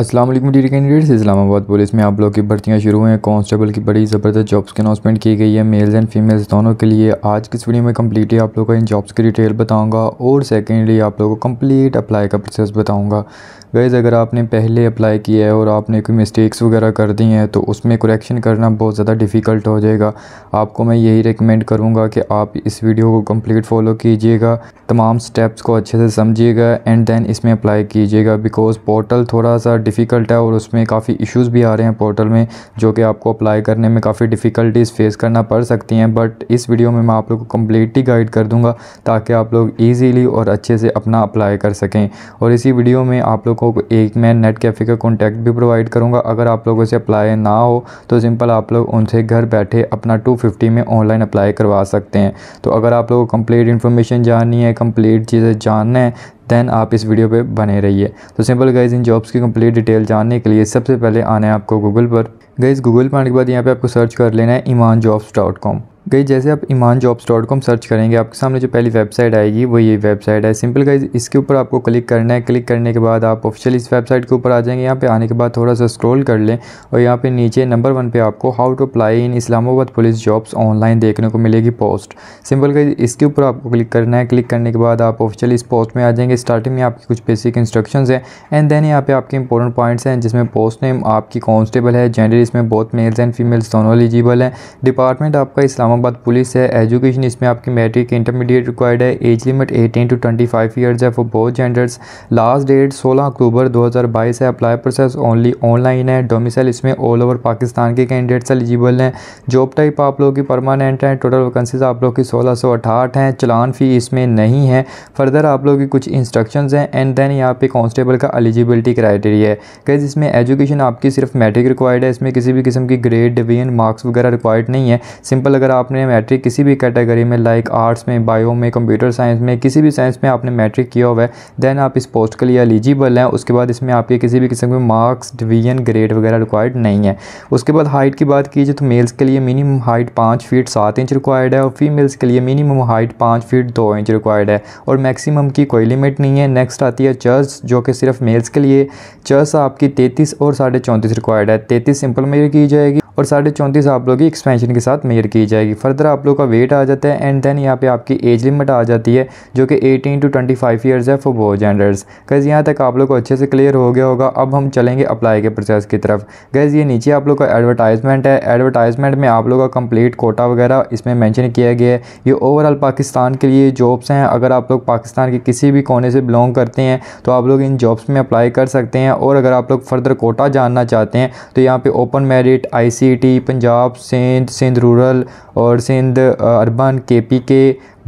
Aslam dear candidates Islamabad police में आप लोग की भर्तियां शुरू हैं कांस्टेबल की बड़ी ज़बरदस्त जॉब्स की अनाउंसमेंट की गई है मेल्स एंड फीमेल्स दोनों के लिए आज की वीडियो में कंप्लीटली आप लोगों को इन जॉब्स की डिटेल बताऊंगा और सेकेंडली आप लोगों को कंप्लीट अप्लाई का प्रोसेस बताऊँगा गैज़ अगर आपने पहले अप्लाई किया है और आपने कोई मिस्टेक्स वगैरह कर दी हैं तो उसमें करेक्शन करना बहुत ज़्यादा डिफ़िकल्ट हो जाएगा आपको मैं यही रिकमेंड करूँगा कि आप इस वीडियो को कम्प्लीट फॉलो कीजिएगा तमाम स्टेप्स को अच्छे से समझिएगा एंड देन इसमें अप्लाई कीजिएगा बिकॉज पोर्टल थोड़ा सा डिफ़िकल्ट है और उसमें काफ़ी इश्यूज़ भी आ रहे हैं पोर्टल में जो कि आपको अप्लाई करने में काफ़ी डिफ़िकल्टीज़ फेस करना पड़ सकती हैं बट इस वीडियो में मैं आप लोग को कम्प्लीटली गाइड कर दूँगा ताकि आप लोग ईजीली और अच्छे से अपना अप्लाई कर सकें और इसी वीडियो में आप लोगों को एक मैं नेट कैफ़े का कॉन्टैक्ट भी प्रोवाइड करूँगा अगर आप लोगों से अप्लाई ना हो तो सिंपल आप लोग उनसे घर बैठे अपना टू में ऑनलाइन अप्लाई करवा सकते हैं तो अगर आप लोगों को कम्प्लीट इन्फॉर्मेशन जाननी है कम्प्लीट चीज़ें जानना है दैन आप इस वीडियो पे बने रहिए तो सिंपल गाइज इन जॉब्स की कंप्लीट डिटेल जानने के लिए सबसे पहले आना है आपको गूगल पर गाइज गूगल पर आने के बाद यहाँ पे आपको सर्च कर लेना है ईमान जॉब्स डॉट कॉम गई जैसे आप ईमान जॉब्स डॉट कॉम सर्च करेंगे आपके सामने जो पहली वेबसाइट आएगी वो ये वेबसाइट है सिंपल गाइज इसके ऊपर आपको क्लिक करना है क्लिक करने के बाद आप ऑफिशियल इस वेबसाइट के ऊपर आ जाएंगे यहाँ पे आने के बाद थोड़ा सा स्क्रॉल कर लें और यहाँ पे नीचे नंबर वन पे आपको how to apply in Islamabad police jobs online देखने को मिलेगी पोस्ट सिंपल गाइज इसके ऊपर आपको क्लिक करना है क्लिक करने के बाद आप ऑफिशियल इस पोस्ट में आ जाएंगे स्टार्टिंग में आपकी कुछ बेसिक इंस्ट्रक्शन हैं एंड देन यहाँ पे आपके इंपॉर्टेंट पॉइंट्स हैं जिसमें पोस्ट नेम आपकी कॉन्स्टेबल है जेंडर इसमें बहुत मेल्स एंड फीमेल्स दोनों एलिजिबल हैं डिपार्टमेंट आपका इस्लाम इस्लामाबाद पुलिस है एजुकेशन इसमें आपकी मैट्रिक इंटरमीडिएट रिक्वायर्ड है एज लिमिट 18 टू 25 इयर्स है for both genders last date 16 October 2022 है अप्लाई प्रोसेस ओनली ऑनलाइन है डोमिसल इसमें ऑल ओवर पाकिस्तान के कैंडिडेट्स एलिजिबल हैं जॉब टाइप आप लोगों की परमानेंट है टोटल वैकेंसीज आप लोग की सोलह हैं चलान फ़ी इसमें नहीं है फर्दर आप लोगों की कुछ इंस्ट्रक्शन हैं एंड देन यहाँ पे कॉन्स्टेबल का एलिजिबिलिटी क्राइटेरिया है कैसे इसमें एजुकेशन आपकी सिर्फ मैट्रिक रिक्वायर्ड है इसमें किसी भी किस्म की ग्रेड डिवीजन मार्क्स वगैरह रिक्वायर्ड नहीं है सिंपल अगर आप आपने मैट्रिक किसी भी कैटेगरी में लाइक आर्ट्स में बायो में कंप्यूटर साइंस में किसी भी साइंस में आपने मैट्रिक किया हुआ है देन आप इस पोस्ट के लिए एलिजिबल हैं उसके बाद इसमें आपके किसी भी किस्म के मार्क्स डिवीजन ग्रेड वगैरह रिक्वायर्ड नहीं है उसके बाद हाइट की बात की जाए तो मेल्स के लिए मिनिमम हाइट पाँच फीट सात इंच रिक्वायर्ड है और फीमेल्स के लिए मिनिमम हाइट पाँच फीट दो इंच रिक्वायर्ड है और मैक्सिमम की कोई लिमिट नहीं है नेक्स्ट आती है चर्स जो कि सिर्फ मेल्स के लिए चर्स आपकी तैतीस और साढ़े चौंतीस रिक्वायर्ड है तैतीस सिंपल मेजर की जाएगी और साढ़े चौंतीस आप लोग की एक्सपेंशन के साथ मेजर की जाएगी फर्दर आप लोग का वेट आ जाता है एंड देन यहाँ पे आपकी एज लिमिट आ जाती है जो कि 18 टू 25 ईयर्स है फॉर बोथ जेंडर्स गैज़ यहाँ तक आप लोग को अच्छे से क्लियर हो गया होगा अब हम चलेंगे अप्लाई के प्रोसेस की तरफ गैज़ ये नीचे आप लोग का एडवर्टाइजमेंट है एडवर्टाइजमेंट में आप लोग का कंप्लीट कोटा वगैरह इसमें मैंशन किया गया है ये ओवरऑल पाकिस्तान के लिए जॉब्स हैं अगर आप लोग पाकिस्तान के किसी भी कोने से बिलोंग करते हैं तो आप लोग इन जॉब्स में अप्लाई कर सकते हैं और अगर आप लोग फर्दर कोटा जानना चाहते हैं तो यहाँ पर open merit I city Punjab Sindh Sindh rural और सिंध अर्बन के पी के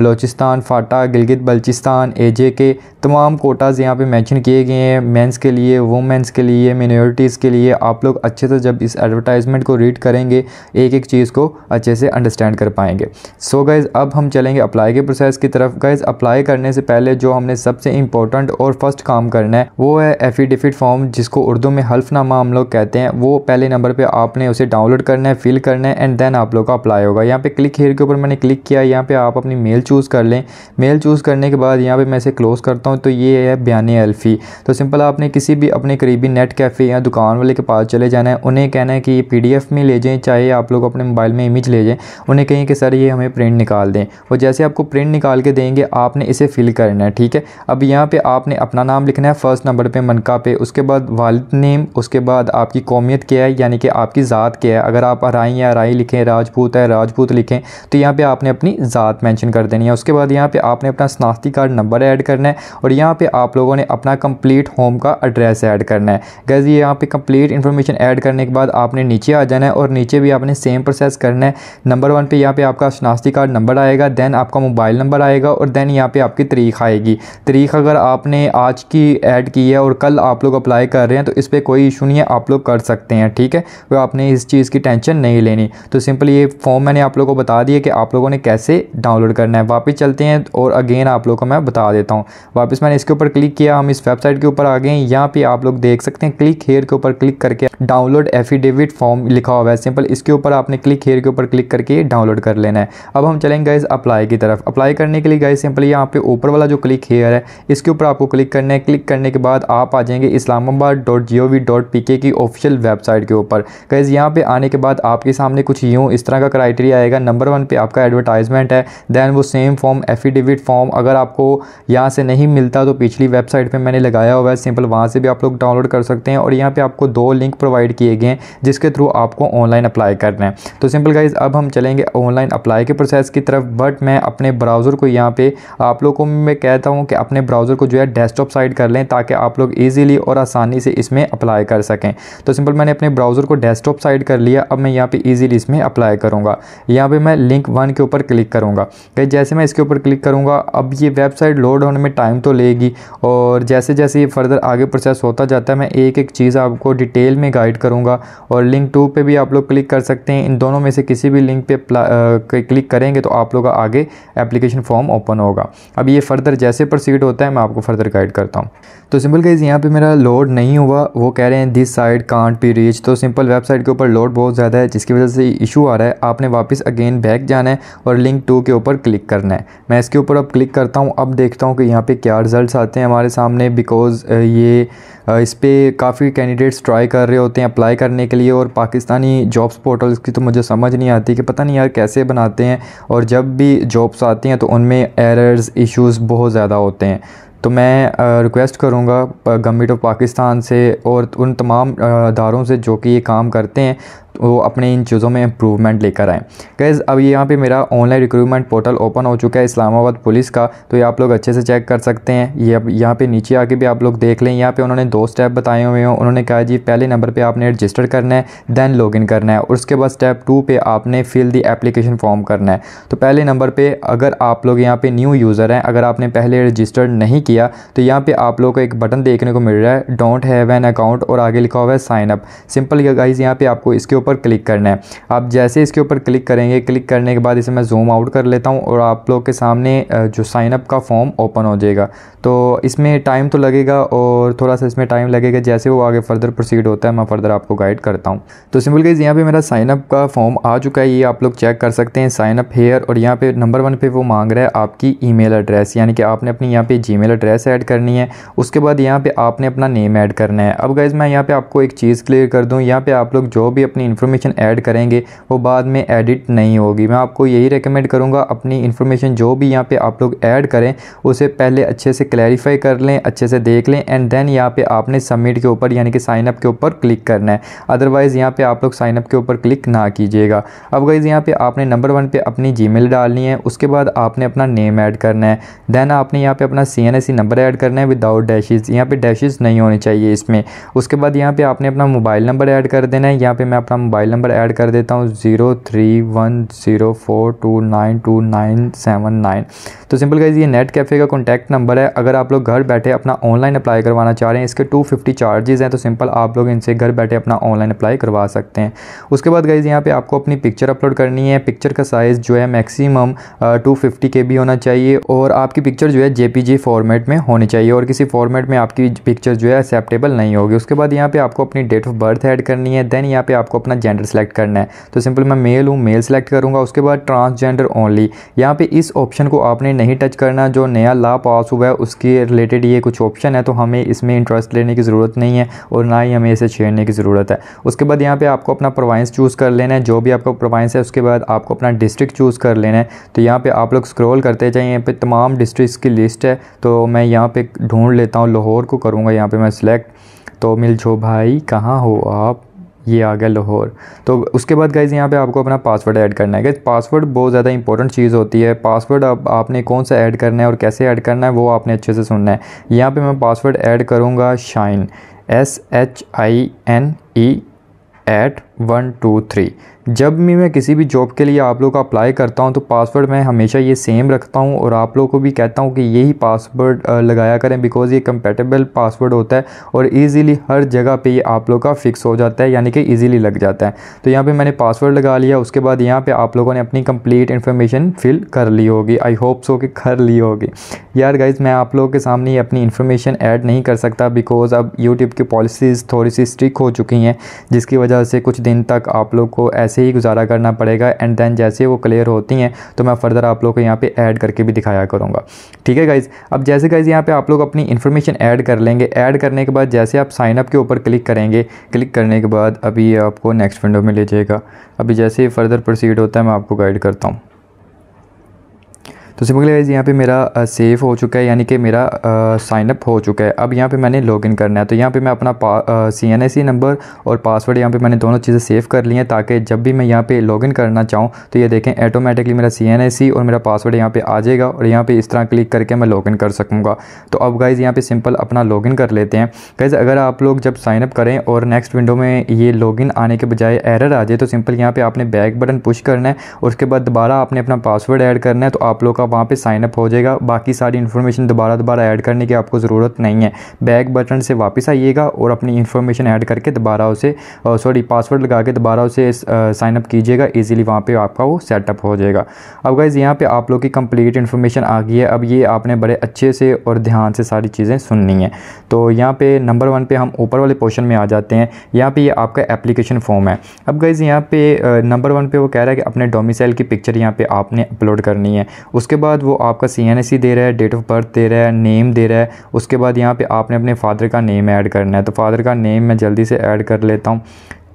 बलोचिस्तान फाटा गिलगित बल्चिस्तान ए जे के तमाम कोटाज़ यहाँ पे मेंशन किए गए हैं मेंस के लिए वुमेंस के लिए मिनोरिटीज़ के लिए आप लोग अच्छे से जब इस एडवर्टाइजमेंट को रीड करेंगे एक एक चीज़ को अच्छे से अंडरस्टैंड कर पाएंगे सो so गाइज़ अब हम चलेंगे अप्लाई के प्रोसेस की तरफ गाइज़ अप्लाई करने से पहले जो हमने सबसे इंपॉर्टेंट और फर्स्ट काम करना है वो है एफिडेफिट फॉर्म जिसको उर्दू में हल्फनामा हम लोग कहते हैं वो पहले नंबर पर आपने उसे डाउनलोड करना है फिल करना है एंड देन आप लोग का अप्लाई होगा यहाँ पे क्लिक हेयर के ऊपर मैंने क्लिक किया यहाँ पे आप अपनी मेल चूज़ कर लें मेल चूज़ करने के बाद यहाँ पे मैं इसे क्लोज़ करता हूँ तो ये है बयान अल्फ़ी तो सिंपल आपने किसी भी अपने करीबी नेट कैफ़े या दुकान वाले के पास चले जाना है उन्हें कहना है कि पी में ले जाएँ चाहे आप लोग अपने मोबाइल में इमेज ले जाएँ उन्हें कहें कि सर ये हमें प्रिंट निकाल दें और जैसे आपको प्रिंट निकाल के देंगे आपने इसे फ़िल करना है ठीक है अब यहाँ पर आपने अपना नाम लिखना है फ़र्स्ट नंबर पर मनका पे उसके बाद वालद नेम उसके बाद आपकी कौमियत क्या है यानी कि आपकी ज़ात क्या है अगर आप अराई या अराई लिखें राजपूत है राजपूत लिखें तो यहाँ पर आपने अपनी ज़ात मैंशन कर देनी है उसके बाद यहाँ पे आपने अपना शनाख्ती कार्ड नंबर ऐड करना है और यहाँ पे आप लोगों ने अपना कंप्लीट होम का एड्रेस ऐड करना है गैस ये यहाँ पे कंप्लीट इन्फॉर्मेशन ऐड करने के बाद आपने नीचे आ जाना है और नीचे भी आपने सेम प्रोसेस करना है नंबर वन पे यहाँ पे आपका शनाख्ती कार्ड नंबर आएगा देन आपका मोबाइल नंबर आएगा और देन यहाँ पर आपकी तारीख आएगी तारीख अगर आपने आज की ऐड की है और कल आप लोग अप्लाई कर रहे हैं तो इस पर कोई इशू नहीं है आप लोग कर सकते हैं ठीक है वो आपने इस चीज़ की टेंशन नहीं लेनी तो सिंपल ये फॉर्म मैंने आप लोगों को बता दिया कि आप लोगों ने कैसे डाउनलोड करना है हैं वापस चलते हैं और अगेन आप लोग को मैं बता देता हूँ वापस मैंने इसके ऊपर क्लिक किया हम इस वेबसाइट के ऊपर आ गए यहाँ पे आप लोग देख सकते हैं क्लिक हेयर के ऊपर क्लिक करके डाउनलोड एफिडेविट फॉर्म लिखा हुआ है सिंपल इसके ऊपर आपने क्लिक हेयर के ऊपर क्लिक करके डाउनलोड कर लेना है अब हम चलेंगे गाइज अप्लाई की तरफ अप्लाई करने के लिए गाइज सिंपल यहाँ पे ऊपर वाला जो क्लिक हेयर है इसके ऊपर आपको क्लिक करना है क्लिक करने के बाद आप आ जाएंगे Islamabad dot G O V dot P K की ऑफिशियल वेबसाइट के ऊपर गाइज यहाँ पे आने के बाद आपके सामने कुछ यूँ इस तरह का क्राइटेरिया आएगा नंबर वन पे आपका एडवर्टाइजमेंट है देन वो सेम फॉर्म एफिडेविट फॉर्म अगर आपको यहाँ से नहीं मिलता तो पिछली वेबसाइट पे मैंने लगाया हुआ है सिंपल वहाँ से भी आप लोग डाउनलोड कर सकते हैं और यहाँ पे आपको दो लिंक प्रोवाइड किए गए हैं जिसके थ्रू आपको ऑनलाइन अप्लाई करना है तो सिंपल गाइज अब हम चलेंगे ऑनलाइन अप्लाई के प्रोसेस की तरफ बट मैं अपने ब्राउज़र को यहाँ पर आप लोग को मैं कहता हूँ कि अपने ब्राउज़र को जो है डेस्कटॉप साइड कर लें ताकि आप लोग ईजिली और आसानी से इसमें अप्लाई कर सकें तो सिंपल मैंने अपने ब्राउज़र को डेस्कटॉप साइड कर लिया अब मैं यहाँ पर ईजिली इसमें अप्लाई करूँगा यहाँ पर मैं लिंक वन के ऊपर क्लिक करूँगा जैसे जैसे मैं इसके ऊपर क्लिक करूँगा अब ये वेबसाइट लोड होने में टाइम तो लेगी और जैसे जैसे ये फर्दर आगे प्रोसेस होता जाता है मैं एक एक चीज़ आपको डिटेल में गाइड करूँगा और लिंक टू पर भी आप लोग क्लिक कर सकते हैं इन दोनों में से किसी भी लिंक पर क्लिक करेंगे तो आप लोग आगे एप्लीकेशन फॉर्म ओपन होगा अब ये फर्दर जैसे प्रोसीड होता है मैं आपको फर्दर गाइड करता हूँ तो सिंपल गाइज यहाँ पर मेरा लोड नहीं हुआ वो कह रहे हैं this site can't be reach तो सिंपल वेबसाइट के ऊपर लोड बहुत ज़्यादा है जिसकी वजह से इशू आ रहा है आपने वापस अगेन बैक जाना है और लिंक टू के ऊपर क्लिक करना है मैं इसके ऊपर अब क्लिक करता हूँ अब देखता हूँ कि यहाँ पे क्या रिज़ल्ट्स आते हैं हमारे सामने बिकॉज़ ये इस पर काफ़ी कैंडिडेट्स ट्राई कर रहे होते हैं अप्लाई करने के लिए और पाकिस्तानी जॉब्स पोर्टल्स की तो मुझे समझ नहीं आती कि पता नहीं यार कैसे बनाते हैं और जब भी जॉब्स आती हैं तो उनमें एरर्स इशूज़ बहुत ज़्यादा होते हैं तो मैं रिक्वेस्ट करूँगा गवर्नमेंट ऑफ पाकिस्तान से और उन तमाम अदारों से जो कि ये काम करते हैं वो अपने इन चीज़ों में इम्प्रूवमेंट लेकर आएँ गैज़ अब यहाँ पे मेरा ऑनलाइन रिक्रूटमेंट पोर्टल ओपन हो चुका है इस्लामाबाद पुलिस का तो ये आप लोग अच्छे से चेक कर सकते हैं ये अब यहाँ पे नीचे आके भी आप लोग देख लें यहाँ पे उन्होंने दो स्टेप बताए हुए हैं उन्होंने कहा जी पहले नंबर पर आपने रजिस्टर करना है दैन इन करना है उसके बाद स्टेप टू पर आपने फिल दी एप्लीकेशन फॉर्म करना है तो पहले नंबर पर अगर आप लोग यहाँ पर न्यू यूज़र हैं अगर आपने पहले रजिस्टर नहीं किया तो यहाँ पर आप लोग को एक बटन देखने को मिल रहा है डोंट हैव एन अकाउंट और आगे लिखा हुआ है साइनअप सिंपल गाइज़ यहाँ पर आपको इसके ऊपर क्लिक करना है आप जैसे इसके ऊपर क्लिक करेंगे क्लिक करने के बाद इसे मैं जूम आउट कर लेता हूँ और आप लोग के सामने जो साइनअप का फॉर्म ओपन हो जाएगा तो इसमें टाइम तो लगेगा और थोड़ा सा इसमें टाइम लगेगा जैसे वो आगे फर्दर प्रोसीड होता है मैं फर्दर आपको गाइड करता हूँ तो सिंपल गाइज यहाँ पर मेरा साइनअप का फॉर्म आ चुका है ये आप लोग चेक कर सकते हैं साइनअप हेयर और यहाँ पर नंबर वन पर वो मांग रहा है आपकी ई एड्रेस यानी कि आपने अपनी यहाँ पर जी एड्रेस ऐड करनी है उसके बाद यहाँ पर आपने अपना नेम ऐड करना है अब गाइज़ मैं यहाँ पर आपको एक चीज़ क्लियर कर दूँ यहाँ पर आप लोग जो भी अपनी इन्फॉर्मेशन ऐड करेंगे वो बाद में एडिट नहीं होगी मैं आपको यही रिकमेंड करूँगा अपनी इन्फॉर्मेशन जो भी यहाँ पर आप लोग ऐड करें उसे पहले अच्छे से क्लैरिफाई कर लें अच्छे से देख लें एंड देन यहाँ पर आपने सबमिट के ऊपर यानी कि साइनअप के ऊपर क्लिक करना है अदरवाइज़ यहाँ पर आप लोग साइनअप के ऊपर क्लिक ना कीजिएगा अब गाइज़ यहाँ पर आपने नंबर वन पर अपनी जी डालनी है उसके बाद आपने अपना नेम ऐड करना है देन आपने यहाँ पर अपना सी एन नंबर ऐड करना है विदाउट डैशेज़ यहाँ पर डैशेज़ नहीं होने चाहिए इसमें उसके बाद यहाँ पर आपने अपना मोबाइल नंबर ऐड कर देना है यहाँ पर मैं अपना मोबाइल नंबर ऐड कर देता हूँ zero three one zero four two nine two nine seven nine तो सिंपल गाइज ये नेट कैफ़े का कॉन्टैक्ट नंबर है अगर आप लोग घर बैठे अपना ऑनलाइन अप्लाई करवाना चाह रहे हैं इसके टू फिफ्टी चार्जेज़ हैं तो सिंपल आप लोग इनसे घर बैठे अपना ऑनलाइन अप्लाई करवा सकते हैं उसके बाद गाइज यहाँ पर आपको अपनी पिक्चर अपलोड करनी है पिक्चर का साइज़ जो है मैक्सिमम टू फिफ्टी के भी होना चाहिए और आपकी पिक्चर जो है जे फॉर्मेट में होनी चाहिए और किसी फॉर्मेट में आपकी पिक्चर जो है एक्सेप्टेबल नहीं होगी उसके बाद यहाँ पर आपको अपनी डेट ऑफ बर्थ ऐड करनी है देन यहाँ पर आपको अपना अपना जेंडर सेलेक्ट करना है तो सिंपल मैं मेल हूँ मेल सेलेक्ट करूँगा उसके बाद ट्रांसजेंडर ओनली यहाँ पे इस ऑप्शन को आपने नहीं टच करना जो नया ला पास हुआ है उसके रिलेटेड ये कुछ ऑप्शन है तो हमें इसमें इंटरेस्ट लेने की ज़रूरत नहीं है और ना ही हमें इसे छेड़ने की ज़रूरत है उसके बाद यहाँ पर आपको अपना प्रोवाइंस चूज़ कर लेना है जो भी आपका प्रोवाइंस है उसके बाद आपको अपना डिस्ट्रिक्ट चूज़ कर लेना है तो यहाँ पर आप लोग स्क्रोल करते जाए यहाँ पर तमाम डिस्ट्रिक्स की लिस्ट है तो मैं यहाँ पर ढूंढ लेता हूँ लाहौर को करूँगा यहाँ पर मैं सिलेक्ट तो मिल जो भाई कहाँ हो आप ये आ गया लाहौर तो उसके बाद गाइज़ यहाँ पे आपको अपना पासवर्ड ऐड करना है गाइज़ पासवर्ड बहुत ज़्यादा इंपॉर्टेंट चीज़ होती है पासवर्ड आप, आपने कौन सा ऐड करना है और कैसे ऐड करना है वो आपने अच्छे से सुनना है यहाँ पे मैं पासवर्ड ऐड करूँगा shine S H I N E eight one two three जब भी मैं किसी भी जॉब के लिए आप लोग का अप्लाई करता हूँ तो पासवर्ड मैं हमेशा ये सेम रखता हूँ और आप लोग को भी कहता हूँ कि यही पासवर्ड लगाया करें बिकॉज़ ये कंपेटेबल पासवर्ड होता है और इजीली हर जगह पे ये आप लोग का फिक्स हो जाता है यानी कि इजीली लग जाता है तो यहाँ पे मैंने पासवर्ड लगा लिया उसके बाद यहाँ पर आप लोगों ने अपनी कंप्लीट इन्फॉर्मेशन फिल कर ली होगी आई होप सो कि कर ली होगी यार गाइज मैं आप लोगों के सामने अपनी इन्फॉर्मेशन ऐड नहीं कर सकता बिकॉज़ अब यूट्यूब की पॉलिसीज़ थोड़ी सी स्ट्रिक हो चुकी हैं जिसकी वजह से कुछ दिन दिन तक आप लोग को ऐसे ही गुजारा करना पड़ेगा एंड देन जैसे वो क्लियर होती हैं तो मैं फर्दर आप लोग को यहाँ पे ऐड करके भी दिखाया करूँगा ठीक है गाइज़ अब जैसे गाइज़ यहाँ पे आप लोग अपनी इन्फॉर्मेशन ऐड कर लेंगे ऐड करने के बाद जैसे आप साइनअप के ऊपर क्लिक करेंगे क्लिक करने के बाद अभी आपको नेक्स्ट विंडो में ले जाएगा अभी जैसे फर्दर प्रोसीड होता है मैं आपको गाइड करता हूँ तो सिंपली वाइज यहाँ पे मेरा सेव हो चुका है यानी कि मेरा साइनअप हो चुका है अब यहाँ पे मैंने लॉगिन करना है तो यहाँ पे मैं अपना सी एन आई नंबर और पासवर्ड यहाँ पे मैंने दोनों चीज़ें सेव कर ली हैं ताकि जब भी मैं यहाँ पे लॉगिन करना चाहूँ तो ये देखें ऑटोमेटिकली मेरा सी एन आई सी और मेरा पासवर्ड यहाँ पर आ जाएगा और यहाँ पर इस तरह क्लिक करके मैं लॉगिन कर सकूँगा तो अब गाइज़ यहाँ पर सिंपल अपना लॉगिन कर लेते हैं गाइज़ अगर आप लोग जब साइनअप करें और नेक्स्ट विंडो में ये लॉगिन आने के बजाय एरर आ जाए तो सिंपल यहाँ पर आपने बैक बटन पुश करना है उसके बाद दोबारा आपने अपना पासवर्ड ऐड करना है तो आप लोग आपका वहाँ पर साइनअप हो जाएगा बाकी सारी इन्फॉर्मेशन दोबारा दोबारा ऐड करने की आपको ज़रूरत नहीं है बैक बटन से वापस आइएगा और अपनी इन्फॉर्मेशन ऐड करके दोबारा उसे सॉरी पासवर्ड लगा के दोबारा उसे साइनअप कीजिएगा ईजिली वहाँ पर आपका वो सेटअप हो जाएगा अब गाइज़ यहाँ पर आप लोग की कंप्लीट इन्फॉर्मेशन आ गई है अब ये आपने बड़े अच्छे से और ध्यान से सारी चीज़ें सुननी है तो यहाँ पर नंबर वन पर हम ऊपर वाले पोर्शन में आ जाते हैं यहाँ पर ये यह आपका एप्लीकेशन फॉर्म है अब गाइज़ यहाँ पे नंबर वन पे वो कह रहा है कि अपने डोमिसाइल की पिक्चर यहाँ पे आपने अपलोड करनी है उसके उसके बाद वो आपका सी एन एस सी दे रहा है डेट ऑफ बर्थ दे रहा है नेम दे रहा है उसके बाद यहाँ पे आपने अपने फादर का नेम ऐड करना है तो फादर का नेम मैं जल्दी से ऐड कर लेता हूँ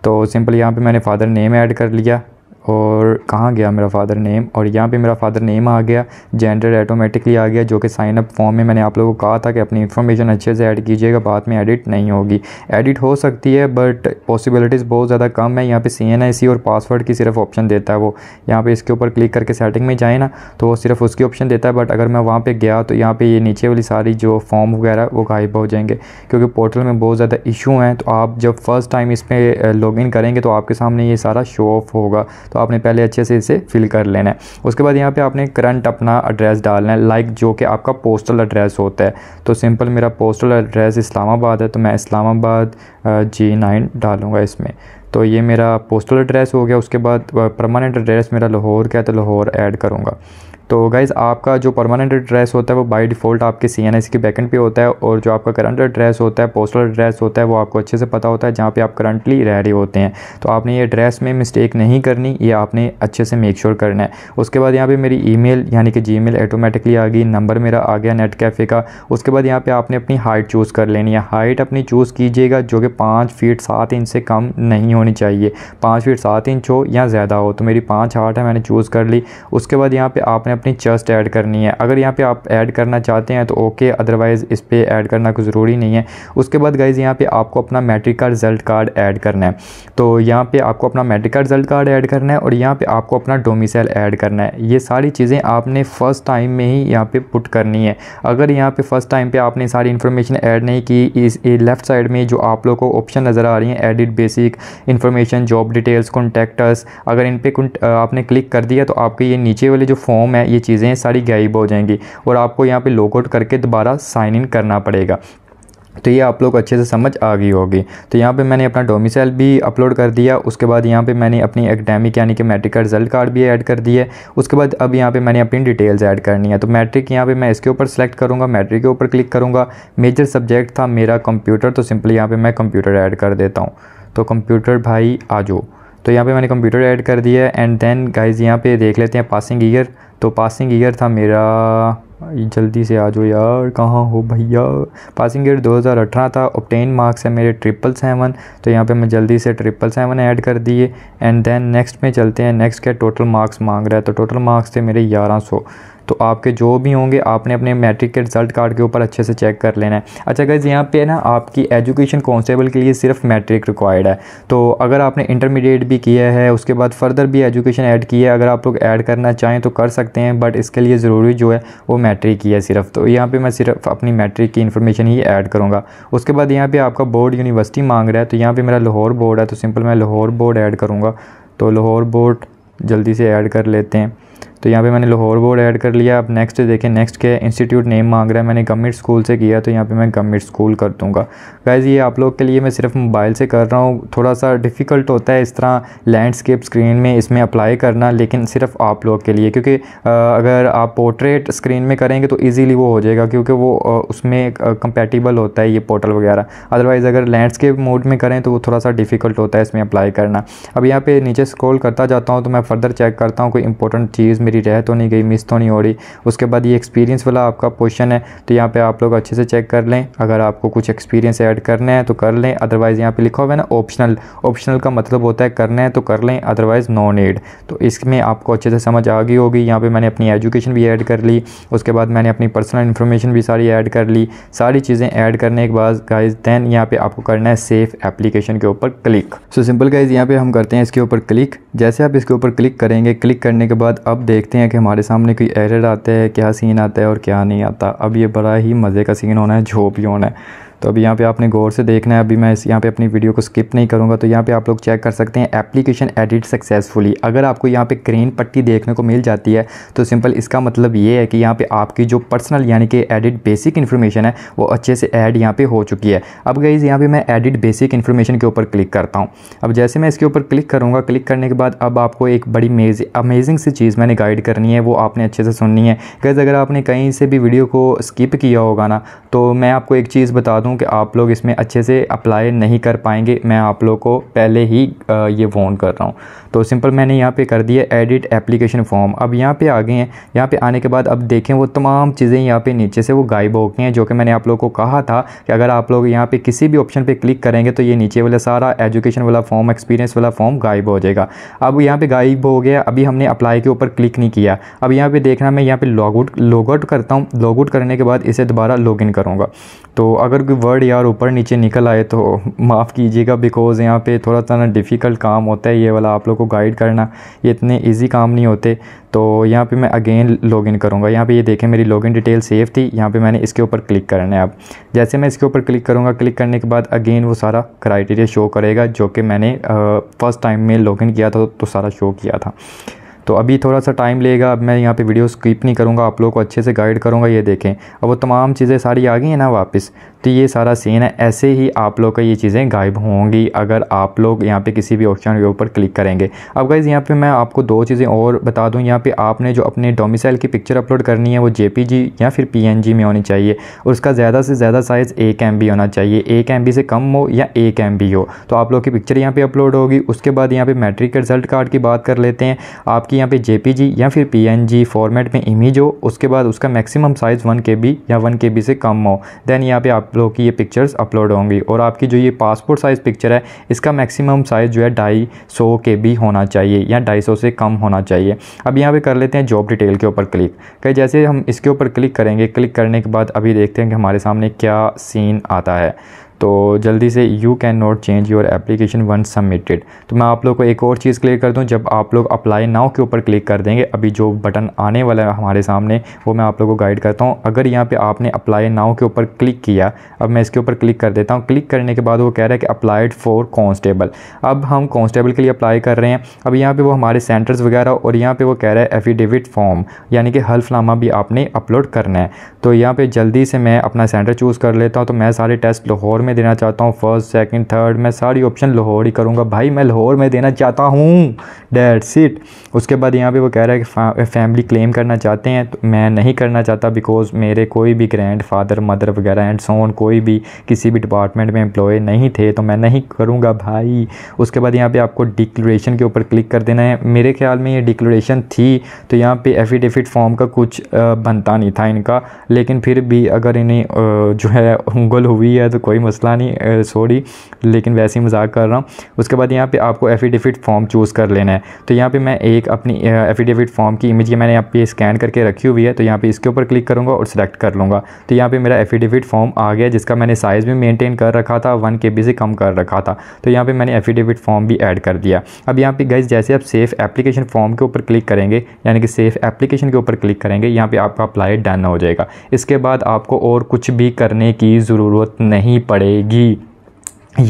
तो सिंपल यहाँ पे मैंने फादर नेम ऐड कर लिया और कहाँ गया मेरा फादर नेम और यहाँ पे मेरा फादर नेम आ गया जेंडर ऐटोमेटिकली आ गया जो कि साइन अप फॉर्म में मैंने आप लोगों को कहा था कि अपनी इन्फॉर्मेशन अच्छे से ऐड कीजिएगा बाद में एडिट नहीं होगी एडिट हो सकती है बट पॉसिबिलिटीज़ बहुत ज़्यादा कम है यहाँ पे सी और पासवर्ड की सिर्फ ऑप्शन देता है वो यहाँ पर इसके ऊपर क्लिक करके सेटिंग में जाए ना तो वो सिर्फ उसकी ऑप्शन देता है बट अगर मैं वहाँ पर गया तो यहाँ पर ये नीचे वाली सारी जो फॉर्म वगैरह वो गायब हो जाएंगे क्योंकि पोर्टल में बहुत ज़्यादा इशू हैं तो आप जब फर्स्ट टाइम इस पर लॉग करेंगे तो आपके सामने ये सारा शो ऑफ होगा तो तो आपने पहले अच्छे से इसे फिल कर लेना है उसके बाद यहाँ पर आपने करंट अपना एड्रेस डालना है लाइक जो कि आपका पोस्टल एड्रेस होता है तो सिंपल मेरा पोस्टल एड्रेस इस्लामाबाद है तो मैं इस्लामाबाद जी नाइन डालूँगा इसमें तो ये मेरा पोस्टल एड्रेस हो गया उसके बाद परमानेंट एड्रेस मेरा लाहौर का है तो लाहौर ऐड करूँगा तो गाइज़ आपका जो परमानेंट एड्रेस होता है वो बाय डिफ़ॉल्ट आपके सी एन एस की बैकेंड पे होता है और जो आपका करंट एड्रेस होता है पोस्टल एड्रेस होता है वो आपको अच्छे से पता होता है जहाँ पे आप करंटली रह रहे होते हैं तो आपने ये एड्रेस में मिस्टेक नहीं करनी ये आपने अच्छे से मेक श्योर sure करना है उसके बाद यहाँ पर मेरी ई मेल यानी कि जी मेल ऑटोमेटिकली आ गई नंबर मेरा आ गया नेट कैफ़े का उसके बाद यहाँ पर आपने अपनी हाइट चूज़ कर लेनी है हाइट अपनी चूज़ कीजिएगा जो कि पाँच फीट सात इंच से कम नहीं होनी चाहिए पाँच फीट सात इंच हो या ज़्यादा हो तो मेरी पाँच हाट है मैंने चूज़ कर ली उसके बाद यहाँ पर आपने अपनी चस्ट ऐड करनी है अगर यहाँ पे आप ऐड करना चाहते हैं तो ओके अदरवाइज़ इस पर ऐड करना कोई ज़रूरी नहीं है उसके बाद गाइज़ यहाँ पे आपको अपना मैट्रिक का रिज़ल्ट कार्ड ऐड करना है तो यहाँ पे आपको अपना मैट्रिक का रिज़ल्ट कार्ड ऐड करना है और यहाँ पे आपको अपना डोमिसल ऐड करना है ये सारी चीज़ें आपने फ़र्स्ट टाइम में ही यहाँ पर पुट करनी है अगर यहाँ पर फ़र्स्ट टाइम पर आपने सारी इन्फॉर्मेशन ऐड नहीं की इस लेफ़्ट साइड में जो आप लोग को ऑप्शन नज़र आ रही है edit basic information job details contractors अगर इन पर आपने क्लिक कर दिया तो आपके ये नीचे वाले जो फॉर्म है ये चीज़ें सारी गायब हो जाएंगी और आपको यहाँ पर लॉगआउट करके दोबारा साइन इन करना पड़ेगा तो ये आप लोग अच्छे से समझ आ गई होगी तो यहाँ पे मैंने अपना डोमिसाइल भी अपलोड कर दिया उसके बाद यहाँ पे मैंने अपनी एकेडमिक यानी कि मैट्रिक का रिजल्ट कार्ड भी ऐड कर दिया उसके बाद अब यहाँ पे मैंने अपनी डिटेल्स ऐड करनी है तो मैट्रिक यहाँ पे मैं इसके ऊपर सेलेक्ट करूँगा मैट्रिक के ऊपर क्लिक करूँगा मेजर सब्जेक्ट था मेरा कंप्यूटर तो सिंपली यहाँ पर मैं कंप्यूटर ऐड कर देता हूँ तो कंप्यूटर भाई आ जाओ तो यहाँ पे मैंने कंप्यूटर ऐड कर दिया है एंड देन गाइज यहाँ पे देख लेते हैं पासिंग ईयर तो पासिंग ईयर था मेरा जल्दी से आ जाओ यार कहाँ हो भैया पासिंग ईयर 2018 था ऑप्टेन मार्क्स है मेरे ट्रिपल सेवन तो यहाँ पे मैं जल्दी से ट्रिपल सेवन ऐड कर दिए एंड देन नेक्स्ट में चलते हैं नेक्स्ट के टोटल मार्क्स मांग रहा है तो टोटल मार्क्स थे मेरे ग्यारह सौ तो आपके जो भी होंगे आपने अपने मैट्रिक के रिजल्ट कार्ड के ऊपर अच्छे से चेक कर लेना है अच्छा गैस यहाँ पे ना आपकी एजुकेशन कॉन्स्टेबल के लिए सिर्फ मैट्रिक रिक्वायर्ड है तो अगर आपने इंटरमीडिएट भी किया है उसके बाद फर्दर भी एजुकेशन ऐड की है अगर आप लोग ऐड करना चाहें तो कर सकते हैं बट इसके लिए ज़रूरी जो है वो मैट्रिक ही है सिर्फ तो यहाँ पर मैं सिर्फ अपनी मैट्रिक की इन्फॉर्मेशन ही ऐड करूँगा उसके बाद यहाँ पर आपका बोर्ड यूनिवर्सिटी मांग रहा है तो यहाँ पर मेरा लाहौर बोर्ड है तो सिंपल मैं लाहौर बोर्ड ऐड करूँगा तो लाहौर बोर्ड जल्दी से ऐड कर लेते हैं तो यहाँ पे मैंने लाहौर बोर्ड ऐड कर लिया अब नेक्स्ट देखें नेक्स्ट के इंस्टीट्यूट नेम मांग रहा है मैंने गवर्नमेंट स्कूल से किया तो यहाँ पे मैं गवर्नमेंट स्कूल कर दूँगा गैज़ ये आप लोग के लिए मैं सिर्फ मोबाइल से कर रहा हूँ थोड़ा सा डिफ़िकल्ट होता है इस तरह लैंडस्केप स्क्रीन में इसमें अप्लाई करना लेकिन सिर्फ आप लोग के लिए क्योंकि अगर आप पोर्ट्रेट स्क्रीन में करेंगे तो ईजीली वो हो जाएगा क्योंकि वो उसमें कंपेटिबल होता है ये पोर्टल वगैरह अदरवाइज़ अगर लैंडस्केप मोड में करें तो वो थोड़ा सा डिफ़िकल्ट होता है इसमें अप्लाई करना अब यहाँ पर नीचे स्क्रोल करता जाता हूँ तो मैं फ़र्दर चेक करता हूँ कोई इंपॉर्टेंट चीज़ चीज़ मेरी रह तो नहीं गई मिस तो नहीं हो रही उसके बाद ये एक्सपीरियंस वाला आपका पोर्शन है तो यहाँ पे आप लोग अच्छे से चेक कर लें अगर आपको कुछ एक्सपीरियंस ऐड करना है तो कर लें अदरवाइज़ यहाँ पे लिखा हुआ है ना ऑप्शनल ऑप्शनल का मतलब होता है करना है तो कर लें अदरवाइज़ नो नीड तो इसमें आपको अच्छे से समझ आ गई होगी यहाँ पर मैंने अपनी एजुकेशन भी ऐड कर ली उसके बाद मैंने अपनी पर्सनल इन्फॉर्मेशन भी सारी ऐड कर ली सारी चीज़ें ऐड करने के बाद गाइज दैन यहाँ पर आपको करना है सेफ़ एप्लीकेशन के ऊपर क्लिक सो सिंपल गाइज यहाँ पर हम करते हैं इसके ऊपर क्लिक जैसे आप इसके ऊपर क्लिक करेंगे क्लिक करने के बाद अब अब देखते हैं कि हमारे सामने कोई एरर आता है क्या सीन आता है और क्या नहीं आता अब ये बड़ा ही मज़े का सीन होना है झोप भी होना है तो अभी यहाँ पे आपने गौर से देखना है अभी मैं इस यहाँ पे अपनी वीडियो को स्किप नहीं करूँगा तो यहाँ पे आप लोग चेक कर सकते हैं एप्लीकेशन एडिट सक्सेसफुली अगर आपको यहाँ पे ग्रीन पट्टी देखने को मिल जाती है तो सिंपल इसका मतलब ये है कि यहाँ पे आपकी जो पर्सनल यानी कि एडिट बेसिक इन्फॉर्मेशन है वो अच्छे से ऐड यहाँ पर हो चुकी है अब गई यहाँ पर मैं एडिट बेसिक इन्फॉर्मेशन के ऊपर क्लिक करता हूँ अब जैसे मैं इसके ऊपर क्लिक करूँगा क्लिक करने के बाद अब आपको एक बड़ी अमेजिंग सी चीज़ मैंने गाइड करनी है वो आपने अच्छे से सुननी है गैज़ अगर आपने कहीं से भी वीडियो को स्किप किया होगा ना तो मैं आपको एक चीज़ बता दूँ दूँ कि आप लोग इसमें अच्छे से अप्लाई नहीं कर पाएंगे मैं आप लोग को पहले ही ये वॉन कर रहा हूँ तो सिंपल मैंने यहाँ पे कर दिया एडिट एप्लीकेशन फॉर्म अब यहाँ पे आ गए हैं यहाँ पे आने के बाद अब देखें वो तमाम चीज़ें यहाँ पे नीचे से वो गायब हो गई हैं जो कि मैंने आप लोगों को कहा था कि अगर आप लोग यहाँ पे किसी भी ऑप्शन पे क्लिक करेंगे तो ये नीचे वाला सारा एजुकेशन वाला फॉर्म एक्सपीरियंस वाला फॉर्म गायब हो जाएगा अब यहाँ पर गायब हो गया अभी हमने अप्लाई के ऊपर क्लिक नहीं किया अब यहाँ पर देखना मैं यहाँ पर लॉग आउट लॉग आउट करता हूँ लॉग आउट करने के बाद इसे दोबारा लॉग इन करूँगा तो अगर कोई वर्ड यार ऊपर नीचे निकल आए तो माफ़ कीजिएगा बिकॉज़ यहाँ पर थोड़ा सा ना डिफ़िकल्ट काम होता है ये वाला आप लोग को गाइड करना ये इतने ईजी काम नहीं होते तो यहाँ पे मैं अगेन लॉगिन करूँगा यहाँ पे ये देखें मेरी लॉगिन डिटेल सेफ थी यहाँ पे मैंने इसके ऊपर क्लिक करना है अब जैसे मैं इसके ऊपर क्लिक करूँगा क्लिक करने के बाद अगेन वो सारा क्राइटेरिया शो करेगा जो कि मैंने फ़र्स्ट टाइम में लॉगिन किया था तो सारा शो किया था तो अभी थोड़ा सा टाइम लेगा अब मैं यहाँ पे वीडियो स्किप नहीं करूँगा आप लोगों को अच्छे से गाइड करूँगा ये देखें अब वो तमाम चीज़ें सारी आ गई हैं ना वापस तो ये सारा सीन है ऐसे ही आप लोग का ये चीज़ें गायब होंगी अगर आप लोग यहाँ पे किसी भी ऑप्शन के ऊपर क्लिक करेंगे अब गाइज़ यहाँ पे मैं आपको दो चीज़ें और बता दूँ यहाँ पे आपने जो अपने डोमिसाइल की पिक्चर अपलोड करनी है वो जे या फिर पी में होनी चाहिए और उसका ज़्यादा से ज़्यादा साइज़ एक एम होना चाहिए एक एम से कम हो या एक एम हो तो आप लोग की पिक्चर यहाँ पर अपलोड होगी उसके बाद यहाँ पर मैट्रिक के रिजल्ट कार्ड की बात कर लेते हैं आपकी यहाँ पे JPG या फिर पी फॉर्मेट में इमेज हो उसके बाद उसका मैक्सिमम साइज़ वन के या वन के से कम हो देन यहाँ पे आप लोग की ये पिक्चर्स अपलोड होंगी और आपकी जो ये पासपोर्ट साइज़ पिक्चर है इसका मैक्सिमम साइज़ जो है ढाई सौ के बी होना चाहिए या ढाई सौ से कम होना चाहिए अब यहाँ पे कर लेते हैं जॉब डिटेल के ऊपर क्लिक कहीं जैसे हम इसके ऊपर क्लिक करेंगे क्लिक करने के बाद अभी देखते हैं कि हमारे सामने क्या सीन आता है तो जल्दी से you can not change your application one submitted तो मैं आप लोग को एक और चीज़ क्लियर कर दूं जब आप लोग अप्लाई नाव के ऊपर क्लिक कर देंगे अभी जो बटन आने वाला है हमारे सामने वो मैं आप लोग को गाइड करता हूं अगर यहाँ पे आपने अप्लाई नाव के ऊपर क्लिक किया अब मैं इसके ऊपर क्लिक कर देता हूँ क्लिक करने के बाद वो कह रहा है कि अप्लाइड फॉर कॉन्स्टेबल अब हम कॉन्स्टेबल के लिए अप्लाई कर रहे हैं अब यहाँ पर वो हमारे सेंटर्स वगैरह और यहाँ पर वो कह रहा है एफिडेविट फॉर्म यानी कि हल्फनामा भी आपने अपलोड करना है तो यहाँ पर जल्दी से मैं अपना सेंटर चूज़ कर लेता हूँ तो मैं सारे टेस्ट लाहौर में देना चाहता हूँ फर्स्ट सेकंड थर्ड मैं सारी ऑप्शन लाहौर ही करूँगा भाई मैं लाहौर में देना चाहता हूँ डेट सीट उसके बाद यहाँ पे वो कह रहा है कि फा, फैमिली क्लेम करना चाहते हैं तो मैं नहीं करना चाहता बिकॉज मेरे कोई भी ग्रैंड फादर मदर वगैरह एंड सोन कोई भी किसी भी डिपार्टमेंट में एम्प्लॉय नहीं थे तो मैं नहीं करूँगा भाई उसके बाद यहाँ पर आपको डिक्लोरेशन के ऊपर क्लिक कर देना है मेरे ख्याल में ये डिक्लोरेशन थी तो यहाँ पर एफिडेविट फॉर्म का कुछ बनता नहीं था इनका लेकिन फिर भी अगर इन्हें जो है उंगल हुई है तो कोई मसला मसला नहीं सॉरी लेकिन वैसे ही मजाक कर रहा हूँ उसके बाद यहाँ पे आपको एफिडेविट फॉर्म चूज़ कर लेना है तो यहाँ पे मैं एक अपनी एफिडेविट फॉर्म की इमेज ये मैंने यहाँ पे स्कैन करके रखी हुई है तो यहाँ पे इसके ऊपर क्लिक करूँगा और सिलेक्ट कर लूँगा तो यहाँ पे मेरा एफिडेविट फॉर्म आ गया जिसका मैंने साइज़ भी मेनटेन कर रखा था वन के से कम कर रखा था तो यहाँ पर मैंने एफिडेविट फॉर्म भी एड कर दिया अब यहाँ पर गैस जैसे आप सेफ़ एप्लीकेशन फॉर्म के ऊपर क्लिक करेंगे यानी कि सेफ़ एप्लीकेशन के ऊपर क्लिक करेंगे यहाँ पर आपका अप्लाई डन हो जाएगा इसके बाद आपको और कुछ भी करने की ज़रूरत नहीं पड़ेगी पड़ेगी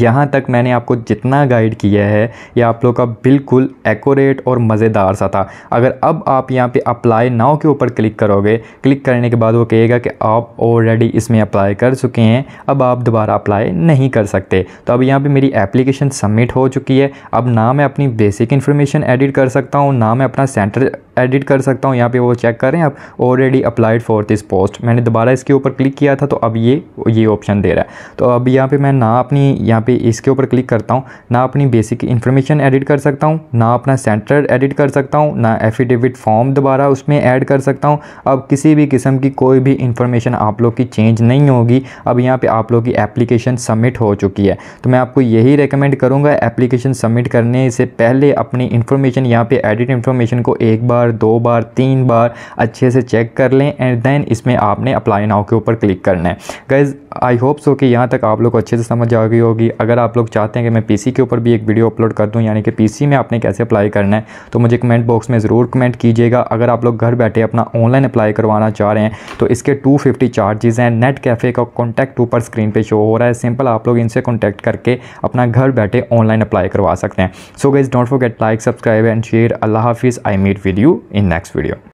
यहाँ तक मैंने आपको जितना गाइड किया है ये आप लोग का बिल्कुल एकोरेट और मज़ेदार सा था अगर अब आप यहाँ पे अप्लाई नाव के ऊपर क्लिक करोगे क्लिक करने के बाद वो कहेगा कि आप ऑलरेडी इसमें अप्लाई कर चुके हैं अब आप दोबारा अप्लाई नहीं कर सकते तो अब यहाँ पे मेरी एप्लीकेशन सबमिट हो चुकी है अब ना मैं अपनी बेसिक इन्फॉर्मेशन एडिट कर सकता हूँ ना मैं अपना सेंटर एडिट कर सकता हूँ यहाँ पे वो चेक करें आप already applied for this post मैंने दोबारा इसके ऊपर क्लिक किया था तो अब ये ये ऑप्शन दे रहा है तो अब यहाँ पे मैं ना अपनी यहाँ पे इसके ऊपर क्लिक करता हूँ ना अपनी बेसिक इन्फॉर्मेशन एडिट कर सकता हूँ ना अपना सेंटर एडिट कर सकता हूँ ना एफिडेविट फॉर्म दोबारा उसमें ऐड कर सकता हूँ अब किसी भी किस्म की कोई भी इन्फॉर्मेशन आप लोग की चेंज नहीं होगी अब यहाँ पर आप लोग की एप्लीकेशन सबमिट हो चुकी है तो मैं आपको यही रिकमेंड करूँगा एप्लीकेशन सबमिट करने से पहले अपनी इन्फॉर्मेशन यहाँ पर एडिट इन्फॉर्मेशन को एक बार बार दो बार तीन बार अच्छे से चेक कर लें एंड देन इसमें आपने अप्लाई नाव के ऊपर क्लिक करना है गैज़ आई होप सो कि यहाँ तक आप लोग अच्छे से समझ आ गई होगी अगर आप लोग चाहते हैं कि मैं पीसी के ऊपर भी एक वीडियो अपलोड कर दूँ यानी कि पीसी में आपने कैसे अप्लाई करना है तो मुझे कमेंट बॉक्स में ज़रूर कमेंट कीजिएगा अगर आप लोग घर बैठे अपना ऑनलाइन अप्लाई करवाना चाह रहे हैं तो इसके टू फिफ्टी हैं नेट कैफ़े का कॉन्टैक्ट ऊपर स्क्रीन पर शो हो रहा है सिंपल आप लोग इनसे कॉन्टैक्ट करके अपना घर बैठे ऑनलाइन अप्लाई करवा सकते हैं so guys don't forget like subscribe and share अल्लाह हाफिज़ I meet with you in next video